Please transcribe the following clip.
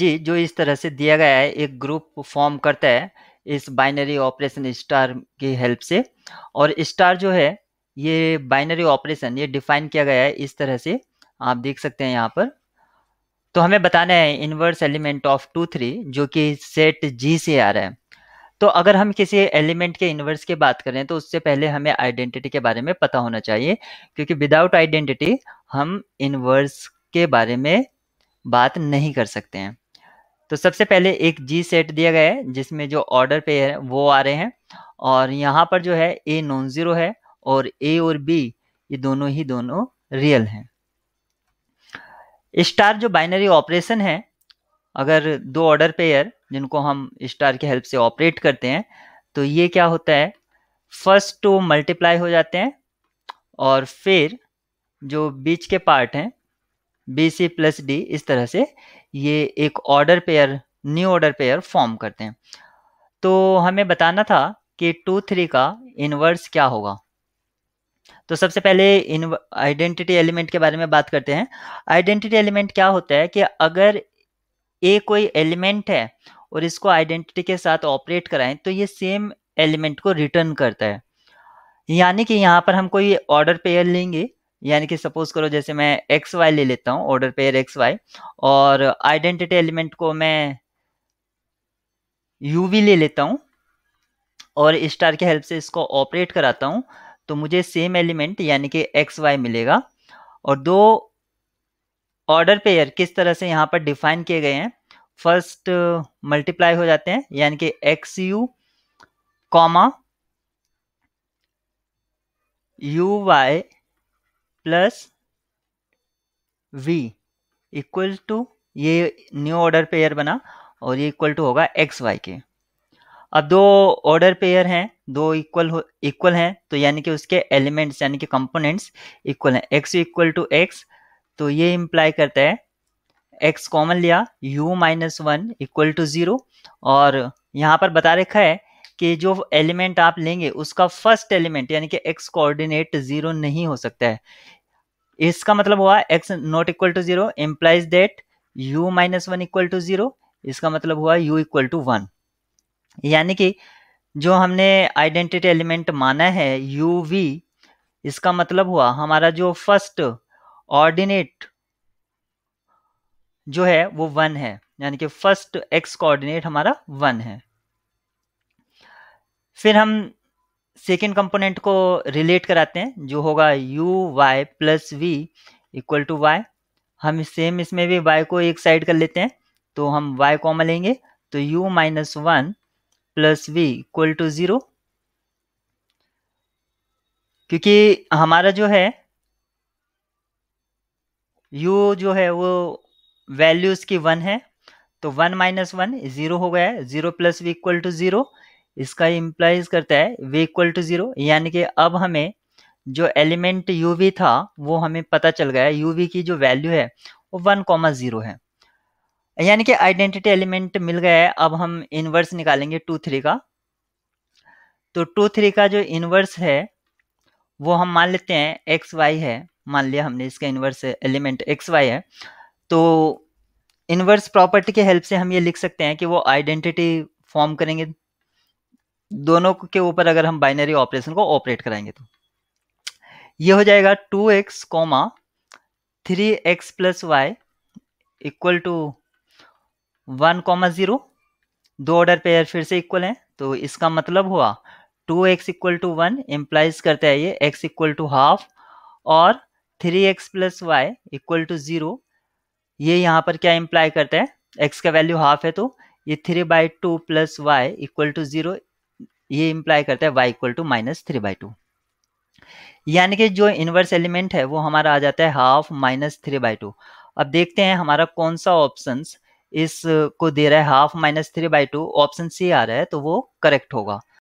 जी जो इस तरह से दिया गया है एक ग्रुप फॉर्म करता है इस बाइनरी ऑपरेशन स्टार की हेल्प से और स्टार जो है ये बाइनरी ऑपरेशन ये डिफाइन किया गया है इस तरह से आप देख सकते हैं यहाँ पर तो हमें बताना है inverse element of two three जो कि सेट जी से आ रहा है तो अगर हम किसी एलिमेंट के इनवर्स की बात करें तो उससे पहले हमें आइडेंटिटी के बारे में पता होना चाहिए क्योंकि विदाउट आइडेंटिटी हम इनवर्स के बारे में बात नहीं कर सकते हैं तो सबसे पहले एक जी सेट दिया गया है जिसमें जो ऑर्डर पेयर है वो आ रहे हैं और यहाँ पर जो है ए नॉन ज़ीरो है और ए और बी ये दोनों ही दोनों रियल हैं स्टार जो बाइनरी ऑपरेशन है अगर दो ऑर्डर पेयर जिनको हम स्टार की हेल्प से ऑपरेट करते हैं तो ये क्या होता है फर्स्ट टू मल्टीप्लाई हो जाते हैं और फिर जो बीच के पार्ट हैं बी सी प्लस डी इस तरह से ये एक order pair new order pair form करते हैं तो हमें बताना था कि टू थ्री का इनवर्स क्या होगा तो सबसे पहले इन आइडेंटिटी एलिमेंट के बारे में बात करते हैं आइडेंटिटी एलिमेंट क्या होता है कि अगर ए कोई एलिमेंट है और इसको आइडेंटिटी के साथ ऑपरेट कराएं तो ये सेम एलिमेंट को रिटर्न करता है यानी कि यहाँ पर हम कोई ऑर्डर पेयर लेंगे यानी कि सपोज करो जैसे मैं एक्स वाई ले लेता हूँ ऑर्डर पेयर एक्स वाई और आइडेंटिटी एलिमेंट को मैं यू वी ले लेता हूँ और स्टार के हेल्प से इसको ऑपरेट कराता हूँ तो मुझे सेम एलिमेंट यानी कि एक्स वाई मिलेगा और दो ऑर्डर पेयर किस तरह से यहाँ पर डिफाइन किए गए हैं फर्स्ट मल्टीप्लाई हो जाते हैं यानी कि X U comma U Y plus V equal to ये न्यू ऑर्डर पेयर बना और ये इक्वल टू होगा एक्स वाई के अब दो ऑर्डर पेयर हैं दो इक्वल इक्वल हैं तो यानी कि उसके एलिमेंट्स यानी कि कंपोनेंट्स इक्वल हैं एक्स इक्वल टू एक्स तो ये इम्प्लाई करता है एक्स कॉमन लिया U minus one equal to zero और यहाँ पर बता रखा है कि जो एलिमेंट आप लेंगे उसका फर्स्ट एलिमेंट यानी कि एक्स कोऑर्डिनेट ज़ीरो नहीं हो सकता है इसका मतलब हुआ X not equal to zero implies that u minus one equal to zero इसका मतलब हुआ u इक्वल टू वन यानी कि जो हमने आइडेंटिटी एलिमेंट माना है यू वी इसका मतलब हुआ हमारा जो फर्स्ट ऑर्डिनेट जो है वो वन है यानी कि फर्स्ट एक्स कोऑर्डिनेट हमारा वन है फिर हम सेकेंड कंपोनेंट को रिलेट कराते हैं जो होगा U Y plus V equal to Y हम सेम इसमें भी वाई को एक साइड कर लेते हैं तो हम वाई कॉमन लेंगे तो u minus one plus V equal to zero क्योंकि हमारा जो है u जो है वो वैल्यूज़ की वन है तो वन माइनस वन ज़ीरो हो गया है zero plus V equal to zero इसका इम्प्लाइज करता है v इक्वल टू जीरो यानी कि अब हमें जो एलिमेंट यू था वो हमें पता चल गया यू की जो वैल्यू है वो वन कॉमा जीरो है यानी कि आइडेंटिटी एलिमेंट मिल गया है अब हम इनवर्स निकालेंगे टू थ्री का तो टू थ्री का जो इनवर्स है वो हम मान लेते हैं एक्स वाई है मान लिया हमने इसका इनवर्स एलिमेंट एक्स वाई है तो इनवर्स प्रॉपर्टी के हेल्प से हम ये लिख सकते हैं कि वो आइडेंटिटी फॉर्म करेंगे दोनों के ऊपर अगर हम बाइनरी ऑपरेशन को ऑपरेट कराएंगे तो ये हो जाएगा two X comma three X plus Y equal to one comma zero दो ऑर्डर पेयर फिर से इक्वल हैं तो इसका मतलब हुआ two X equal to one implies करते हैं ये एक्स इक्वल टू हाफ और three X plus Y equal to zero ये यहाँ पर क्या इम्प्लाई करते हैं एक्स का वैल्यू हाफ है तो ये three by two plus Y equal to zero ये इम्प्लाई करता है Y equal to minus three by two यानी कि जो इन्वर्स एलिमेंट है वो हमारा आ जाता है half minus three by two अब देखते हैं हमारा कौन सा ऑप्शन इस को दे रहा है half minus three by two option C आ रहा है तो वो करेक्ट होगा